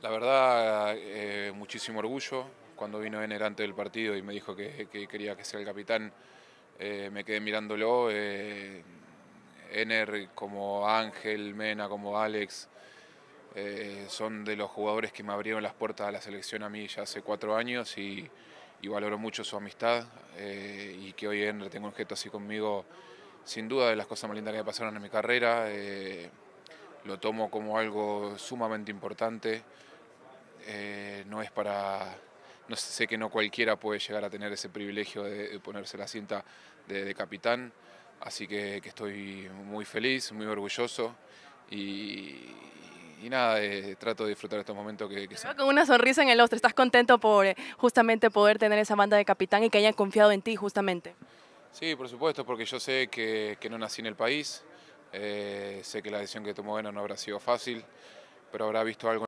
La verdad, eh, muchísimo orgullo. Cuando vino Ener antes del partido y me dijo que, quería que sea el capitán, eh, me quedé mirándolo. Ener, eh, como Ángel, Mena, como Alex, son de los jugadores que me abrieron las puertas a la selección a mí ya hace cuatro años y, valoro mucho su amistad. y que hoy Ener tenga un gesto así conmigo, sin duda, de las cosas más lindas que me pasaron en mi carrera lo tomo como algo sumamente importante. Eh, no es para. No sé, que no cualquiera puede llegar a tener ese privilegio de, ponerse la cinta de, capitán, así que, estoy muy feliz, muy orgulloso y, nada, eh, trato de disfrutar estos momentos que, Con una sonrisa en el ostro. ¿estás contento por eh, justamente poder tener esa banda de capitán y que hayan confiado en ti justamente? Sí, por supuesto, porque yo sé que, que no nací en el país, eh, sé que la decisión que tomó Eno no habrá sido fácil, pero habrá visto algo.